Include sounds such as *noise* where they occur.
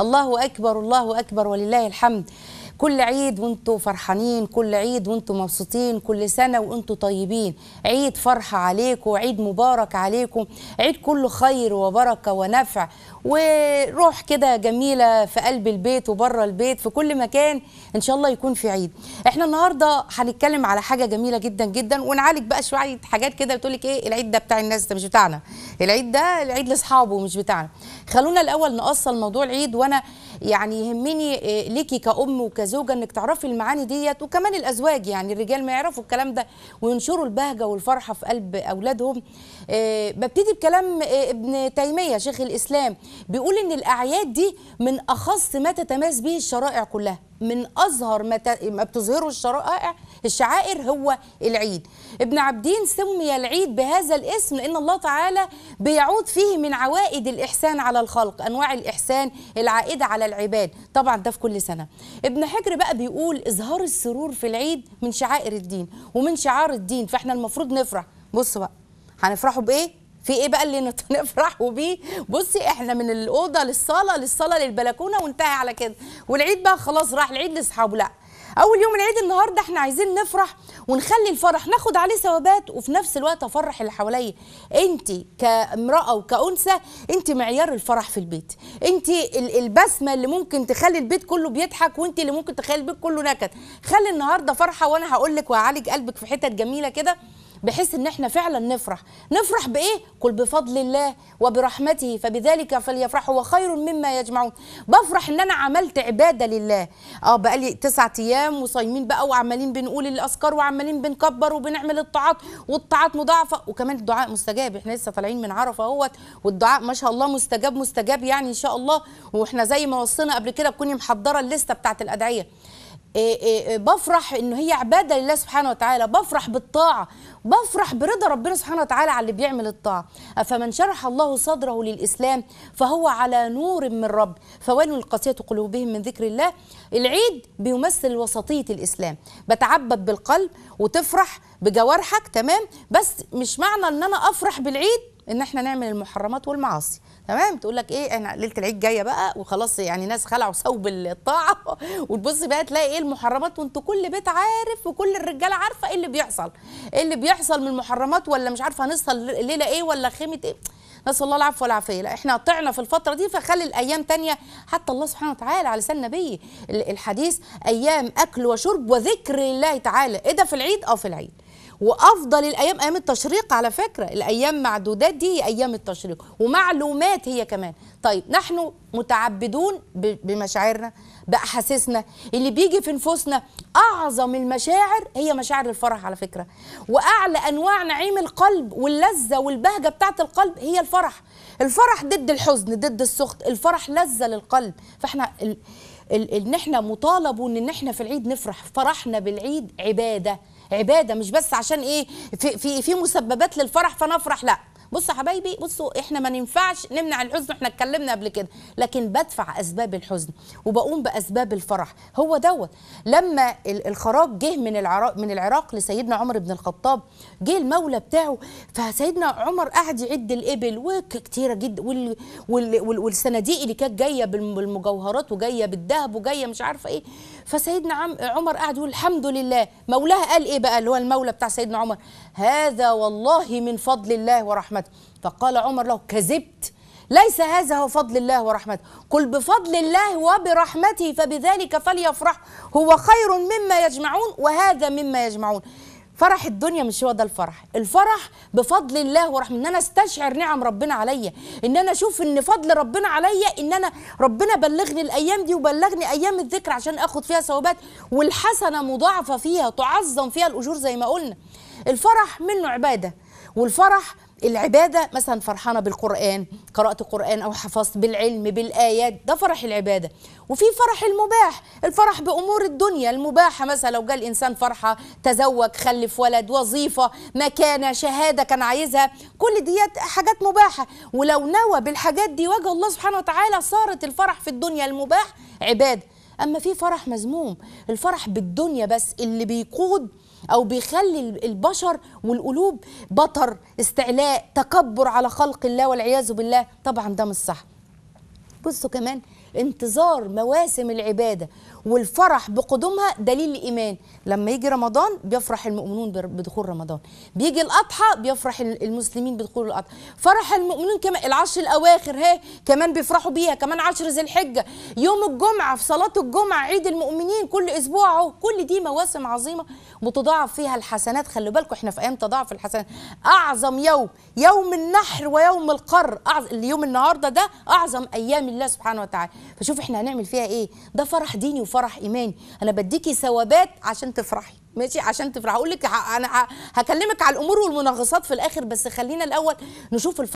الله أكبر الله أكبر ولله الحمد كل عيد وانتم فرحانين كل عيد وانتم مبسوطين كل سنه وانتم طيبين عيد فرحه عليكم عيد مبارك عليكم عيد كله خير وبركه ونفع وروح كده جميله في قلب البيت وبره البيت في كل مكان ان شاء الله يكون في عيد احنا النهارده هنتكلم على حاجه جميله جدا جدا ونعالج بقى شويه حاجات كده بتقول لك ايه العيد ده بتاع الناس ده مش بتاعنا العيد ده العيد لاصحابه مش بتاعنا خلونا الاول نقصل موضوع العيد وانا يعني يهمني آه، ليكي كأم وك كزوجه انك تعرفي المعاني ديت وكمان الازواج يعني الرجال ما يعرفوا الكلام ده وينشروا البهجه والفرحه في قلب اولادهم آه، ببتدي بكلام آه، ابن تيميه شيخ الاسلام بيقول ان الاعياد دي من اخص ما تتماس به الشرائع كلها من أظهر ما, ما بتظهره الشرائع الشعائر هو العيد ابن عبدين سمي العيد بهذا الاسم لأن الله تعالى بيعود فيه من عوائد الإحسان على الخلق أنواع الإحسان العائدة على العباد طبعا ده في كل سنة ابن حجر بقى بيقول إظهار السرور في العيد من شعائر الدين ومن شعار الدين فإحنا المفروض نفرح بص بقى هنفرحوا بإيه في ايه بقى اللي نفرحوا بيه بصي احنا من الاوضه للصاله للصاله للبلكونه وانتهى على كده والعيد بقى خلاص راح العيد لاصحابه لا اول يوم العيد النهارده احنا عايزين نفرح ونخلي الفرح ناخد عليه ثوابات وفي نفس الوقت افرح اللي حواليا انت كامراه وكانثى انت معيار الفرح في البيت انت البسمه اللي ممكن تخلي البيت كله بيضحك وانت اللي ممكن تخلي البيت كله نكد خلي النهارده فرحه وانا هقول لك وهعالج قلبك في حتت جميله كده بحيث ان احنا فعلا نفرح نفرح بايه قل بفضل الله وبرحمته فبذلك فليفرحوا خير مما يجمعون بفرح ان انا عملت عباده لله اه بقى لي تسعة ايام وصايمين بقى وعمالين بنقول الاذكار وعمالين بنكبر وبنعمل الطاعات والطاعات مضاعفه وكمان الدعاء مستجاب احنا لسه طالعين من عرفه اهوت والدعاء ما شاء الله مستجاب مستجاب يعني ان شاء الله واحنا زي ما وصينا قبل كده تكوني محضره الليسته بتاعه الادعيه إيه، إيه، إيه، بفرح ان هي عباده لله سبحانه وتعالى بفرح بالطاعه بفرح برضا ربنا سبحانه وتعالى على اللي بيعمل الطاعه فمن شرح الله صدره للاسلام فهو على نور من رب فوان القاسيه قلوبهم من ذكر الله العيد بيمثل وسطيه الاسلام بتعبد بالقلب وتفرح بجوارحك تمام بس مش معنى ان انا افرح بالعيد ان احنا نعمل المحرمات والمعاصي تمام تقول لك ايه انا ليله العيد جايه بقى وخلاص يعني ناس خلعوا ثوب الطاعه *laughs* وتبص بقى تلاقي ايه المحرمات وانت كل بيت عارف وكل الرجاله عارفه ايه اللي بيحصل ايه اللي بيحصل من المحرمات ولا مش عارفه هنصل ليله ايه ولا خيمه ايه نسال الله العفو والعافيه لا احنا طعنا في الفتره دي فخلي الايام تانية حتى الله سبحانه وتعالى على لسان النبي الحديث ايام اكل وشرب وذكر الله تعالى ايه ده في العيد اه في العيد وافضل الايام ايام التشريق على فكره الايام معدودات دي هي ايام التشريق ومعلومات هي كمان طيب نحن متعبدون بمشاعرنا باحاسيسنا اللي بيجي في نفوسنا اعظم المشاعر هي مشاعر الفرح على فكره واعلى انواع نعيم القلب واللذه والبهجه بتاعه القلب هي الفرح الفرح ضد الحزن ضد السخط الفرح لذه للقلب فاحنا ان احنا مطالبون ان احنا في العيد نفرح فرحنا بالعيد عباده عباده مش بس عشان ايه في في, في مسببات للفرح فنفرح لا بصوا يا حبايبي بصوا احنا ما ننفعش نمنع الحزن احنا اتكلمنا قبل كده لكن بدفع اسباب الحزن وبقوم باسباب الفرح هو دوت لما الخراج جه من العراق من العراق لسيدنا عمر بن الخطاب جه المولى بتاعه فسيدنا عمر قعد يعد الابل وكتيره جدا وال وال وال والصناديق اللي كانت جايه بالمجوهرات وجايه بالذهب وجايه مش عارفه ايه فسيدنا عمر قاعد يقول الحمد لله مولاه قال ايه بقى اللي هو المولى بتاع سيدنا عمر هذا والله من فضل الله ورحمته فقال عمر له كذبت ليس هذا هو فضل الله ورحمته قل بفضل الله وبرحمته فبذلك فليفرح هو خير مما يجمعون وهذا مما يجمعون فرح الدنيا مش هو ده الفرح الفرح بفضل الله ورحمه ان انا استشعر نعم ربنا عليا ان انا اشوف ان فضل ربنا عليا ان انا ربنا بلغني الايام دي وبلغني ايام الذكر عشان اخد فيها ثوابات والحسنه مضاعفه فيها تعظم فيها الاجور زي ما قلنا الفرح منه عباده والفرح العبادة مثلا فرحانة بالقرآن قرأت قرآن أو حفظت بالعلم بالآيات ده فرح العبادة وفي فرح المباح الفرح بأمور الدنيا المباحة مثلا لو جاء الإنسان فرحة تزوج خلف ولد وظيفة مكانة شهادة كان عايزها كل ديات حاجات مباحة ولو نوى بالحاجات دي وجه الله سبحانه وتعالى صارت الفرح في الدنيا المباح عبادة أما في فرح مذموم الفرح بالدنيا بس اللي بيقود أو بيخلي البشر والقلوب بطر استعلاء تكبر على خلق الله والعياذ بالله طبعا ده مش صح بصوا كمان انتظار مواسم العبادة والفرح بقدومها دليل الايمان لما يجي رمضان بيفرح المؤمنون بدخول رمضان بيجي الاضحى بيفرح المسلمين بدخول الاضحى فرح المؤمنون كمان العشر الاواخر ها كمان بيفرحوا بيها كمان عشر ذي الحجه يوم الجمعه في صلاه الجمعه عيد المؤمنين كل اسبوع اهو كل دي مواسم عظيمه متضاعف فيها الحسنات خلوا بالكم احنا في ايام تضاعف الحسنات اعظم يوم يوم النحر ويوم القر اليوم النهارده ده اعظم ايام الله سبحانه وتعالى فشوف احنا هنعمل فيها ايه ده فرح ديني وفرح فرح ايماني انا بديكي ثوابات عشان تفرحي ماشي عشان تفرحي اقول لك انا هكلمك على الامور والمنغصات في الاخر بس خلينا الاول نشوف الفرح.